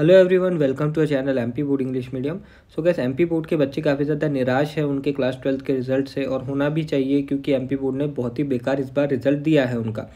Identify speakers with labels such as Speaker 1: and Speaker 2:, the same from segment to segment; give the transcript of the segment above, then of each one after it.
Speaker 1: hello everyone welcome to a channel MP board English medium so guess MP board के बच्चे काफ़ी ज़्यादा निराश है उनके क्लास ट्वेल्थ के रिजल्ट से और होना भी चाहिए क्योंकि एमपी बोर्ड ने बहुत ही बेकार इस बार रिजल्ट दिया है उनका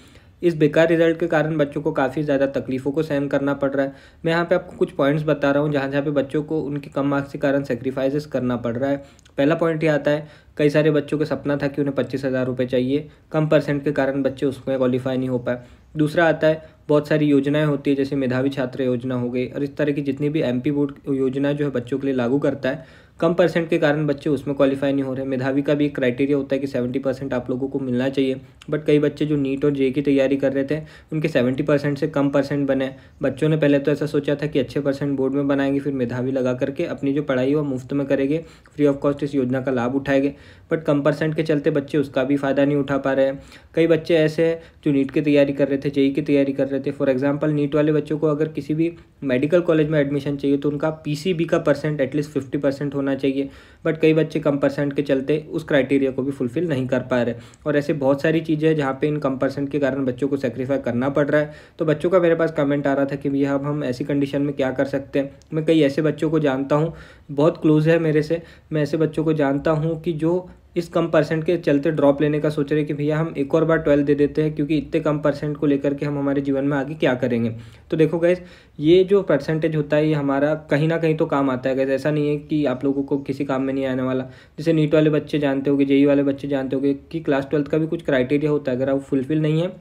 Speaker 1: इस बेकार रिजल्ट के कारण बच्चों को काफ़ी ज़्यादा तकलीफ़ों को सहन करना पड़ रहा है मैं यहाँ पे आपको कुछ पॉइंट्स बता रहा हूँ जहाँ जहाँ पे बच्चों को उनके कम मार्क्स के कारण सेक्रीफाइसेस करना पड़ रहा है पहला पॉइंट ये आता है कई सारे बच्चों का सपना था कि उन्हें पच्चीस हज़ार रुपये चाहिए कम परसेंट के कारण बच्चे उसमें क्वालिफाई नहीं हो पाए दूसरा आता है बहुत सारी योजनाएं होती है जैसे मेधावी छात्र योजना हो गई और इस तरह की जितनी भी एमपी बोर्ड योजना जो है बच्चों के लिए लागू करता है कम परसेंट के कारण बच्चे उसमें क्वालिफाई नहीं हो रहे मेधावी का भी एक क्राइटेरिया होता है कि सेवेंटी परसेंट आप लोगों को मिलना चाहिए बट कई बच्चे जो नीट और जे e e की तैयारी कर रहे थे उनके सेवेंटी परसेंट से कम परसेंट बने बच्चों ने पहले तो ऐसा सोचा था कि अच्छे परसेंट बोर्ड में बनाएंगे फिर मेधावी लगा करके अपनी जो पढ़ाई है वो मुफ्त में करेंगे फ्री ऑफ कॉस्ट इस योजना का लाभ उठाएंगे बट कम परसेंट के चलते बच्चे उसका भी फ़ायदा नहीं उठा पा रहे हैं कई बच्चे ऐसे हैं जो नीट की तैयारी कर रहे थे थे जेई की तैयारी कर रहे थे फॉर एग्जांपल नीट वाले बच्चों को अगर किसी भी मेडिकल कॉलेज में एडमिशन चाहिए तो उनका पीसीबी का परसेंट एटलीस्ट फिफ्टी परसेंट होना चाहिए बट कई बच्चे कम परसेंट के चलते उस क्राइटेरिया को भी फुलफिल नहीं कर पा रहे और ऐसे बहुत सारी चीज़ें हैं जहाँ पर इन कम परसेंट के कारण बच्चों को सेक्रीफाई करना पड़ रहा है तो बच्चों का मेरे पास कमेंट आ रहा था कि भैया अब हम ऐसी कंडीशन में क्या कर सकते हैं मैं कई ऐसे बच्चों को जानता हूँ बहुत क्लोज है मेरे से मैं ऐसे बच्चों को जानता हूँ कि जो इस कम परसेंट के चलते ड्रॉप लेने का सोच रहे हैं कि भैया हम एक और बार ट्वेल्व दे देते हैं क्योंकि इतने कम परसेंट को लेकर के हम हमारे जीवन में आगे क्या करेंगे तो देखो गैस ये जो परसेंटेज होता है ये हमारा कहीं ना कहीं तो काम आता है गैस ऐसा नहीं है कि आप लोगों को किसी काम में नहीं आने वाला जैसे नीट वाले बच्चे जानते हो जेई वाले बच्चे जानते होगे कि क्लास ट्वेल्थ का भी कुछ क्राइटेरिया होता है अगर आप फुलफिल नहीं है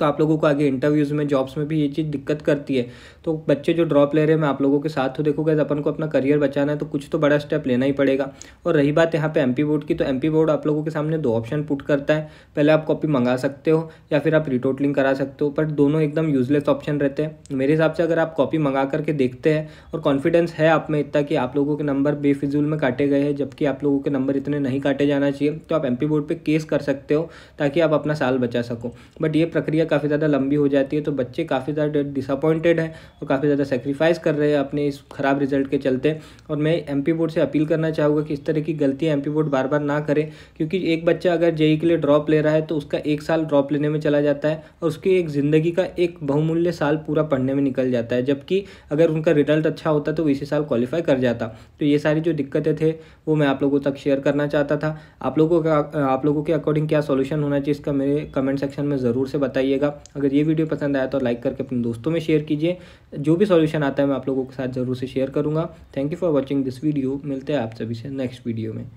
Speaker 1: तो आप लोगों को आगे इंटरव्यूज़ में जॉब्स में भी ये चीज़ दिक्कत करती है तो बच्चे जो ड्रॉप ले रहे हैं मैं आप लोगों के साथ हूँ देखो गैस अपन को अपना करियर बचाना है तो कुछ तो बड़ा स्टेप लेना ही पड़ेगा और रही बात यहाँ पे एम बोर्ड की तो एम बोर्ड आप लोगों के सामने दो ऑप्शन पुट करता है पहले आप कॉपी मंगा सकते हो या फिर आप रिटोटलिंग करा सकते हो बट दोनों एकदम यूजलेस ऑप्शन रहते हैं मेरे हिसाब से अगर आप कॉपी मंगा करके देखते हैं और कॉन्फिडेंस है आप में इतना कि आप लोगों के नंबर बेफिजूल में काटे गए हैं जबकि आप लोगों के नंबर इतने नहीं काटे जाना चाहिए तो आप एम बोर्ड पर केस कर सकते हो ताकि आप अपना साल बचा सको बट ये प्रक्रिया काफ़ी ज़्यादा लंबी हो जाती है तो बच्चे काफ़ी ज़्यादा डिसअपॉइंटेड हैं और काफ़ी ज़्यादा सेक्रीफाइस कर रहे हैं अपने इस ख़राब रिजल्ट के चलते और मैं एम बोर्ड से अपील करना चाहूँगा कि इस तरह की गलती एम बोर्ड बार बार ना करें क्योंकि एक बच्चा अगर जेई e के लिए ड्रॉप ले रहा है तो उसका एक साल ड्रॉप लेने में चला जाता है और उसकी एक ज़िंदगी का एक बहुमूल्य साल पूरा पढ़ने में निकल जाता है जबकि अगर उनका रिजल्ट अच्छा होता तो इसी साल क्वालिफाई कर जाता तो ये सारी जो दिक्कतें थे वो मैं आप लोगों तक शेयर करना चाहता था आप लोगों का आप लोगों के अकॉर्डिंग क्या सोल्यूशन होना चाहिए इसका मेरे कमेंट सेक्शन में ज़रूर से बताइए कीजिएगा अगर ये वीडियो पसंद आया तो लाइक करके अपने दोस्तों में शेयर कीजिए जो भी सॉल्यूशन आता है मैं आप लोगों के साथ ज़रूर से शेयर करूँगा thank you for watching this video मिलते हैं आप सभी से नेक्स्ट वीडियो में